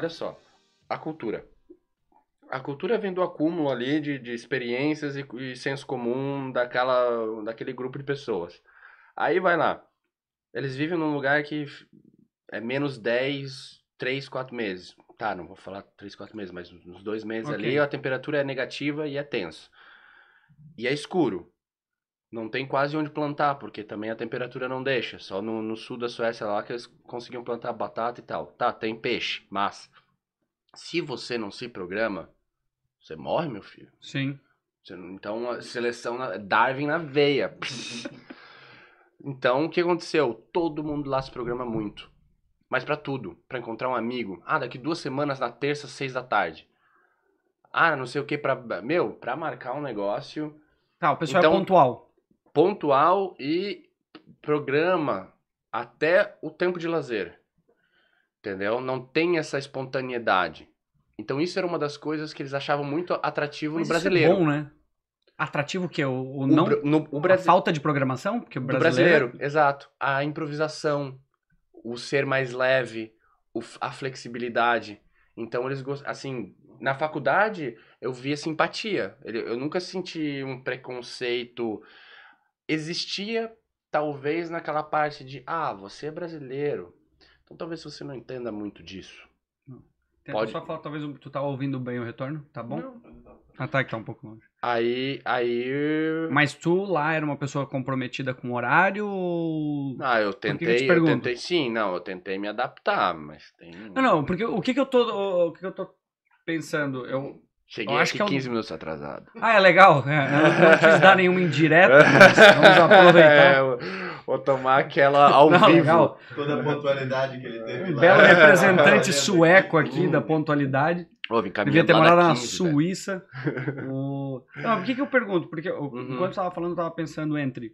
Olha só, a cultura. A cultura vem do acúmulo ali de, de experiências e, e senso comum daquela, daquele grupo de pessoas. Aí vai lá. Eles vivem num lugar que é menos 10, 3, 4 meses. Tá, não vou falar 3, 4 meses, mas uns dois meses okay. ali a temperatura é negativa e é tenso. E é escuro não tem quase onde plantar, porque também a temperatura não deixa. Só no, no sul da Suécia lá que eles conseguiam plantar batata e tal. Tá, tem peixe, mas se você não se programa, você morre, meu filho. Sim. Você, então, seleção Darwin na veia. então, o que aconteceu? Todo mundo lá se programa muito. Mas para tudo, para encontrar um amigo. Ah, daqui duas semanas, na terça, seis da tarde. Ah, não sei o que, pra. Meu, pra marcar um negócio. Tá, o pessoal é então, é pontual pontual e programa até o tempo de lazer. Entendeu? Não tem essa espontaneidade. Então isso era uma das coisas que eles achavam muito atrativo Mas no é brasileiro. É bom, né? Atrativo que é o, o, o não no, o Brasi... falta de programação, porque o brasileiro... brasileiro, é- exato. A improvisação, o ser mais leve, o, a flexibilidade. Então eles gostam, assim, na faculdade eu via simpatia. Eu nunca senti um preconceito existia talvez naquela parte de ah, você é brasileiro. Então talvez você não entenda muito disso. Não. Pode... só falar, talvez tu tá ouvindo bem o retorno, tá bom? Não. Ah, tá, que tá um pouco longe. Aí, aí... Mas tu lá era uma pessoa comprometida com o horário Ah, eu tentei, que que eu tentei sim, não, eu tentei me adaptar, mas tem... Não, não, porque o que que eu tô, o que que eu tô pensando, eu Cheguei acho que é 15 minutos atrasado. Ah, é legal. É, não, não quis dar nenhuma indireta, vamos aproveitar. É, vou tomar aquela ao não, vivo. Legal. Toda a pontualidade que ele teve. Lá. Belo representante sueco aqui da pontualidade. Houve Devia ter morado na tá? Suíça. o... Não, por que, que eu pergunto? Porque uhum. enquanto uhum. eu estava falando, eu estava pensando entre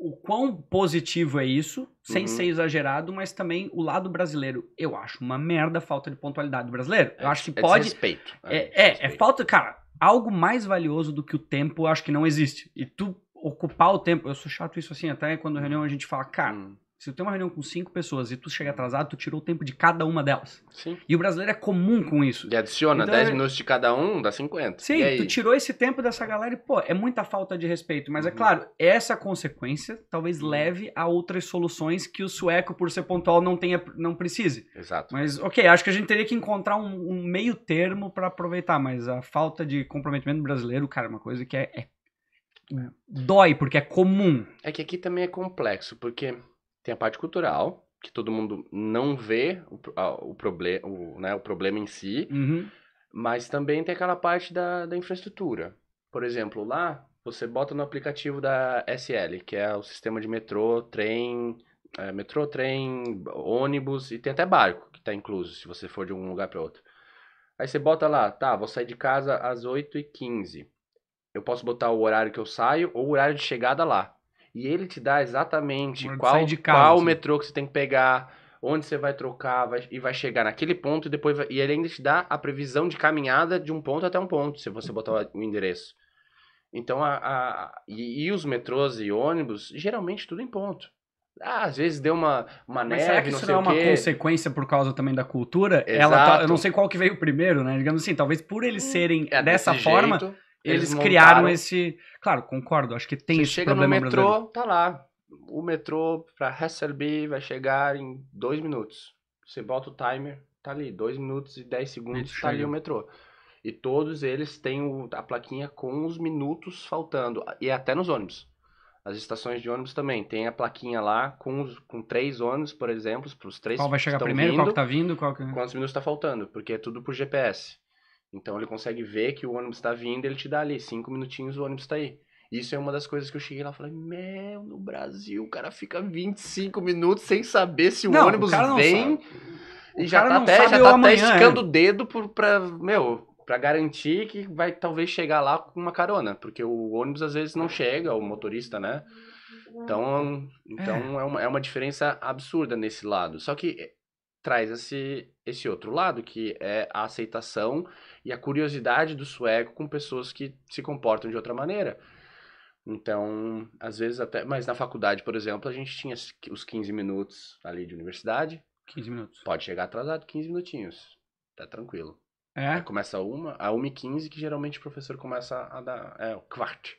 o quão positivo é isso, sem uhum. ser exagerado, mas também o lado brasileiro, eu acho uma merda a falta de pontualidade do brasileiro. É, eu acho que é pode. Desrespeito. É, é, é, é falta. Cara, algo mais valioso do que o tempo, eu acho que não existe. E tu ocupar o tempo. Eu sou chato isso assim, até quando reunião a gente fala, cara. Hum. Se tu tem uma reunião com cinco pessoas e tu chega atrasado, tu tirou o tempo de cada uma delas. Sim. E o brasileiro é comum com isso. E adiciona então, 10 é... minutos de cada um, dá 50. Sim, tu tirou esse tempo dessa galera e, pô, é muita falta de respeito. Mas é uhum. é claro, essa consequência talvez uhum. leve a outras soluções que o sueco, por ser pontual, não tenha, não precise. Exato. Mas, ok, acho que a gente teria que encontrar um, um meio termo para aproveitar. Mas a falta de comprometimento brasileiro, cara, é uma coisa que é, é, é dói, porque é comum. É que aqui também é complexo, porque tem a parte cultural, que todo mundo não vê o, o, proble o, né, o problema em si, uhum. mas também tem aquela parte da, da infraestrutura. Por exemplo, lá você bota no aplicativo da SL, que é o sistema de metrô, trem, é, metrô, trem, ônibus e tem até barco que está incluso, se você for de um lugar para outro. Aí você bota lá, tá, vou sair de casa às 8h15. Eu posso botar o horário que eu saio ou o horário de chegada lá e ele te dá exatamente qual, qual assim. metrô que você tem que pegar, onde você vai trocar vai, e vai chegar naquele ponto e depois vai, e ele ainda te dá a previsão de caminhada de um ponto até um ponto, se você botar o endereço. Então a, a e, e, os metrôs e ônibus geralmente tudo em ponto. Ah, às vezes deu uma, uma Mas neve, será que isso não é uma consequência por causa também da cultura? Exato. Ela tá, eu não sei qual que veio primeiro, né? Digamos assim, talvez por eles hum, serem é dessa jeito. forma, eles, criaram esse. Claro, concordo, acho que tem Você esse chega problema no metrô, brasileiro. tá lá. O metrô para Hasselby vai chegar em dois minutos. Você bota o timer, tá ali, dois minutos e dez segundos, Isso tá ali o metrô. E todos eles têm o, a plaquinha com os minutos faltando. E até nos ônibus. As estações de ônibus também tem a plaquinha lá com, os, com três ônibus, por exemplo, para os três. Qual vai chegar primeiro, vindo, qual que tá vindo, qual que... É? quantos minutos está faltando, porque é tudo por GPS. Então ele consegue ver que o ônibus está vindo, ele te dá ali cinco minutinhos, o ônibus está aí. Isso é uma das coisas que eu cheguei lá e falei, meu, no Brasil o cara fica 25 minutos sem saber se o não, ônibus o vem e o já tá até, já tá amanhã, até é. esticando é. o dedo por, pra, meu, pra garantir que vai talvez chegar lá com uma carona, porque o ônibus às vezes não chega, o motorista, né? Então, é. então é, é uma, é uma diferença absurda nesse lado. Só que traz esse, esse outro lado, que é a aceitação e a curiosidade do sueco com pessoas que se comportam de outra maneira. Então, às vezes até. Mas na faculdade, por exemplo, a gente tinha os 15 minutos ali de universidade. 15 minutos. Pode chegar atrasado, 15 minutinhos. Tá tranquilo. É? Aí começa a uma, a 1 e 15 que geralmente o professor começa a dar. É, o quart.